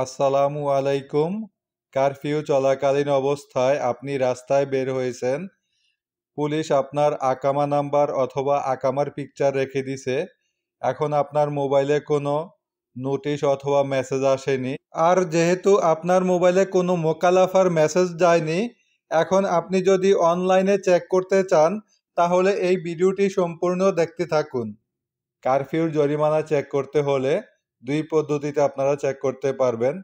আসসালামু আলাইকুম কারফিউ চলাকালীন অবস্থায় আপনি রাস্তায় বের হয়েছেন পুলিশ আপনার আকামা নাম্বার অথবা আকামার পিকচার রেখে দিছে এখন আপনার মোবাইলে কোনো নোটিশ অথবা মেসেজ আসেনি আর যেহেতু আপনার মোবাইলে কোনো মোকালাফার মেসেজ যায়নি এখন আপনি যদি অনলাইনে চেক করতে চান তাহলে এই ভিডিওটি সম্পূর্ণ দেখতে থাকুন কারফিউর জরিমানা চেক করতে হলে দুই পদ্ধতিতে আপনারা চেক করতে পারবেন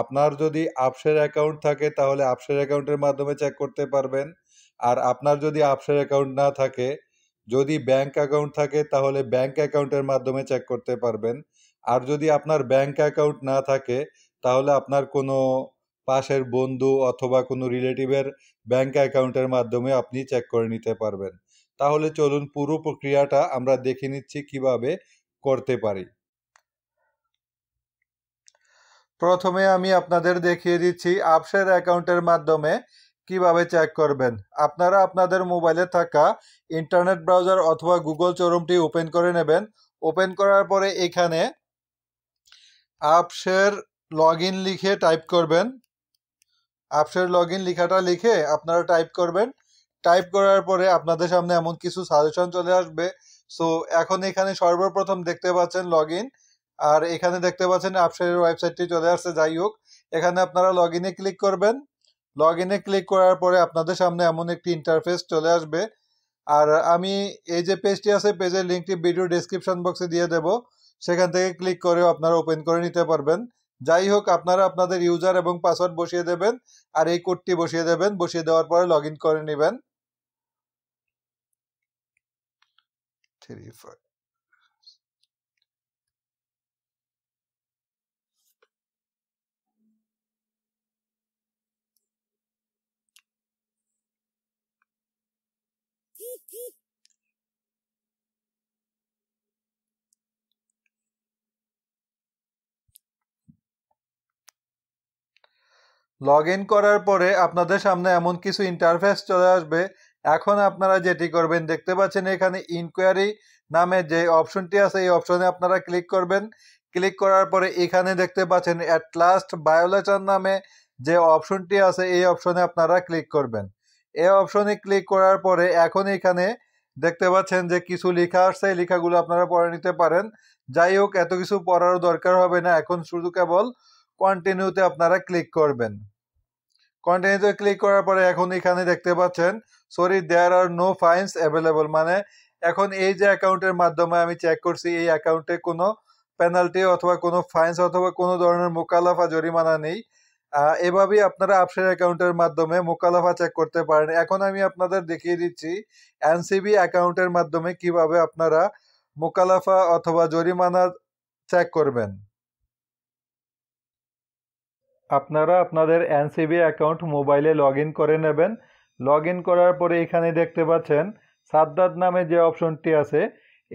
আপনার যদি আপসের অ্যাকাউন্ট থাকে তাহলে আপসের অ্যাকাউন্টের মাধ্যমে চেক করতে পারবেন আর আপনার যদি আপসের অ্যাকাউন্ট না থাকে যদি ব্যাংক অ্যাকাউন্ট থাকে তাহলে ব্যাংক অ্যাকাউন্টের মাধ্যমে চেক করতে পারবেন আর যদি আপনার ব্যাংক অ্যাকাউন্ট না থাকে তাহলে আপনার কোনো পাশের বন্ধু অথবা কোনো রিলেটিভের ব্যাংক অ্যাকাউন্টের মাধ্যমে আপনি চেক করে নিতে পারবেন তাহলে চলুন পুরো প্রক্রিয়াটা আমরা দেখে নিচ্ছি কিভাবে করতে পারি প্রথমে আমি আপনাদের দেখিয়ে দিচ্ছি আপসের অ্যাকাউন্টের মাধ্যমে কিভাবে চেক করবেন আপনারা আপনাদের মোবাইলে থাকা ইন্টারনেট ব্রাউজার অথবা গুগল চরমটি ওপেন করে নেবেন ওপেন করার পরে এখানে আপসের লগ লিখে টাইপ করবেন আপসের লগ লিখাটা লিখে আপনারা টাইপ করবেন টাইপ করার পরে আপনাদের সামনে এমন কিছু সাজেশন চলে আসবে সো এখন এখানে সর্বপ্রথম দেখতে পাচ্ছেন লগ আর এখানে দেখতে পাচ্ছেন আপসারের ওয়েবসাইটটি চলে আসছে যাই হোক এখানে আপনারা লগ ইনে ক্লিক করবেন লগ ইনে ক্লিক করার পরে আপনাদের সামনে এমন একটি ইন্টারফেস চলে আসবে আর আমি এই যে পেজটি আছে পেজের লিঙ্কটি ভিডিও ডিসক্রিপশন বক্সে দিয়ে দেব সেখান থেকে ক্লিক করেও আপনারা ওপেন করে নিতে পারবেন যাই হোক আপনারা আপনাদের ইউজার এবং পাসওয়ার্ড বসিয়ে দেবেন আর এই কোডটি বসিয়ে দেবেন বসিয়ে দেওয়ার পরে লগ করে নেবেন থ্রি লগ ইন করার পরে আপনাদের সামনে এমন কিছু ইন্টারফেস চলে আসবে এখন আপনারা যেটি করবেন দেখতে পাচ্ছেন এখানে ইনকোয়ারি নামে যে অপশনটি আছে এই অপশনে আপনারা ক্লিক করবেন ক্লিক করার পরে এখানে দেখতে পাচ্ছেন অ্যাট লাস্ট বায়োলেচার নামে যে অপশনটি আছে এই অপশনে আপনারা ক্লিক করবেন এই অপশনে ক্লিক করার পরে এখন এখানে দেখতে পাচ্ছেন যে কিছু লেখা আসছে এই লেখাগুলো আপনারা পড়ে নিতে পারেন যাই হোক এত কিছু পড়ারও দরকার হবে না এখন শুধু কেবল কন্টিনিউতে আপনারা ক্লিক করবেন কন্টিনিউতে ক্লিক করার পরে এখন এখানে দেখতে পাচ্ছেন sorry there are no fines available মানে এখন এই যে অ্যাকাউন্টের মাধ্যমে আমি চেক করছি এই অ্যাকাউন্টে কোনো পেনাল্টি অথবা কোনো ফাইন্স অথবা কোনো ধরনের মোকালাফা জরিমানা নেই এভাবেই আপনারা আপসের অ্যাকাউন্টের মাধ্যমে মোকালাফা চেক করতে পারেন এখন আমি আপনাদের দেখিয়ে দিচ্ছি এনসিবি অ্যাকাউন্টের মাধ্যমে কিভাবে আপনারা মোকালাফা অথবা জরিমানা চেক করবেন আপনারা আপনাদের এনসিবি অ্যাকাউন্ট মোবাইলে লগ করে নেবেন লগ করার পরে এখানে দেখতে পাচ্ছেন সাদ্দাত নামে যে অপশনটি আছে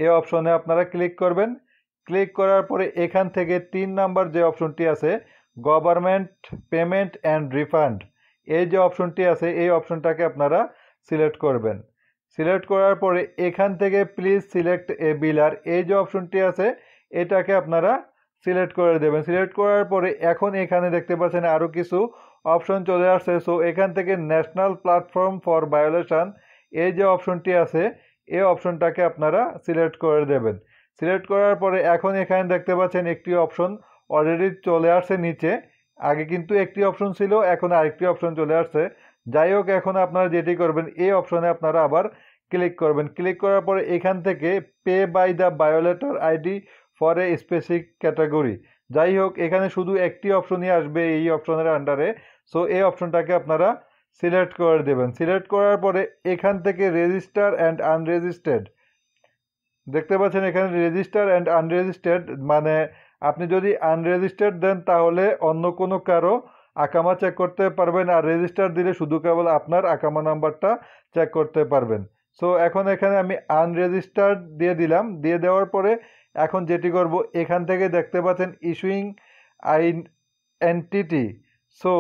এই অপশনে আপনারা ক্লিক করবেন ক্লিক করার পরে এখান থেকে তিন নাম্বার যে অপশনটি আছে গভর্নমেন্ট পেমেন্ট অ্যান্ড রিফান্ড এই যে অপশনটি আছে এই অপশনটাকে আপনারা সিলেক্ট করবেন সিলেক্ট করার পরে এখান থেকে প্লিজ সিলেক্ট এ বিলার এই যে অপশনটি আছে এটাকে আপনারা সিলেক্ট করে দেবেন সিলেক্ট করার পরে এখন এখানে দেখতে পাচ্ছেন আরও কিছু অপশন চলে আসছে সো এখান থেকে ন্যাশনাল প্ল্যাটফর্ম ফর বায়োলেশান এই যে অপশনটি আছে এই অপশনটাকে আপনারা সিলেক্ট করে দেবেন সিলেক্ট করার পরে এখন এখানে দেখতে পাচ্ছেন একটি অপশন অলরেডি চলে আসছে নিচে আগে কিন্তু একটি অপশন ছিল এখন আরেকটি অপশন চলে আসছে যাই হোক এখন আপনারা যেটি করবেন এই অপশনে আপনারা আবার ক্লিক করবেন ক্লিক করার পরে এখান থেকে pay by the violator ID for a specific category যাই হোক এখানে শুধু একটি অপশনই আসবে এই অপশনের আন্ডারে সো এই অপশনটাকে আপনারা সিলেক্ট করে দেবেন সিলেক্ট করার পরে এখান থেকে রেজিস্টার অ্যান্ড আনরেজিস্টার্ড দেখতে পাচ্ছেন এখানে রেজিস্টার অ্যান্ড আনরেজিস্টার্ড মানে আপনি যদি আনরেজিস্টার্ড দেন তাহলে অন্য কোনো কারো আকামা চেক করতে পারবেন আর রেজিস্টার দিলে শুধু কেবল আপনার আকামা নাম্বারটা চেক করতে পারবেন সো এখন এখানে আমি আনরেজিস্টার্ড দিয়ে দিলাম দিয়ে দেওয়ার পরে এখন যেটি করব এখান থেকে দেখতে পাচ্ছেন issuing I entity so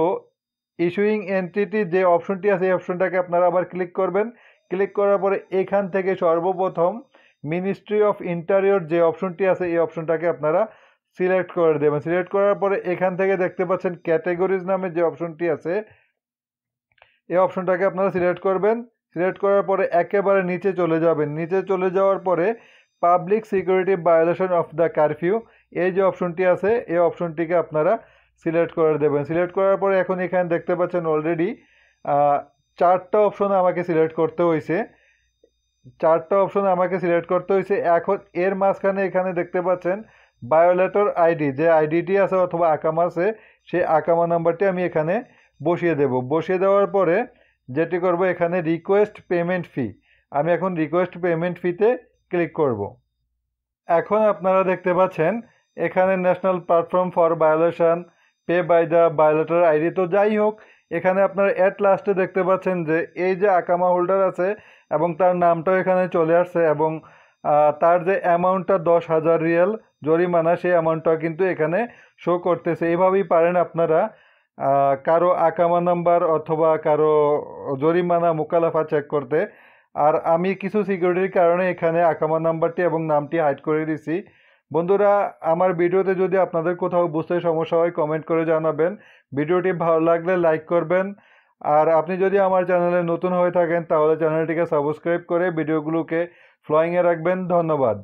issuing entity যে অপশনটি আছে এই অপশনটাকে আপনারা আবার ক্লিক করবেন ক্লিক করার পরে এখান থেকে সর্বপ্রথম মিনিস্ট্রি অফ ইন্টারিয়র যে অপশনটি আছে এই অপশনটাকে আপনারা সিলেক্ট করে দেবেন সিলেক্ট করার পরে এখান থেকে দেখতে পাচ্ছেন ক্যাটেগরিজ নামে যে অপশনটি আছে এই অপশনটাকে আপনারা সিলেক্ট করবেন সিলেক্ট করার পরে একেবারে নিচে চলে যাবেন নিচে চলে যাওয়ার পরে public security violation of the curfew এই যে অপশনটি আছে এই অপশনটিকে আপনারা সিলেক্ট করে দেবেন সিলেক্ট করার পরে এখন এখানে দেখতে পাচ্ছেন অলরেডি চারটা অপশন আমাকে সিলেক্ট করতে হয়েছে চারটা অপশন আমাকে সিলেক্ট করতে হয়েছে এখন এর মাঝখানে এখানে দেখতে পাচ্ছেন বায়োলেটর আইডি যে আইডিটি আছে অথবা আকামা আছে সেই আকামা নাম্বারটি আমি এখানে বসিয়ে দেব বসিয়ে দেওয়ার পরে যেটি করব এখানে রিকোয়েস্ট পেমেন্ট ফি আমি এখন রিকোয়েস্ট পেমেন্ট ফিতে ক্লিক করব এখন আপনারা দেখতে পাচ্ছেন এখানে national platform for violation pay by the violator ID তো যাই হোক এখানে আপনার অ্যাট লাস্টে দেখতে পাচ্ছেন যে এই যে আকামা হোল্ডার আছে এবং তার নামটাও এখানে চলে আসছে এবং তার যে অ্যামাউন্টটা দশ হাজার রিয়াল জরিমানা সেই অ্যামাউন্টটা কিন্তু এখানে শো করতেছে এইভাবেই পারেন আপনারা কারো আকামা নাম্বার অথবা কারো জরিমানা মোকালাফা চেক করতে আর আমি কিছু সিকিউরিটির কারণে এখানে আকামা নাম্বারটি এবং নামটি হাইড করে দিছি বন্ধুরা আমার ভিডিওতে যদি আপনাদের কোথাও বুঝতে সমস্যা হয় কমেন্ট করে জানাবেন ভিডিওটি ভালো লাগলে লাইক করবেন আর আপনি যদি আমার চ্যানেলে নতুন হয়ে থাকেন তাহলে চ্যানেলটিকে সাবস্ক্রাইব করে ভিডিওগুলোকে ফ্লোয়িংয়ে রাখবেন ধন্যবাদ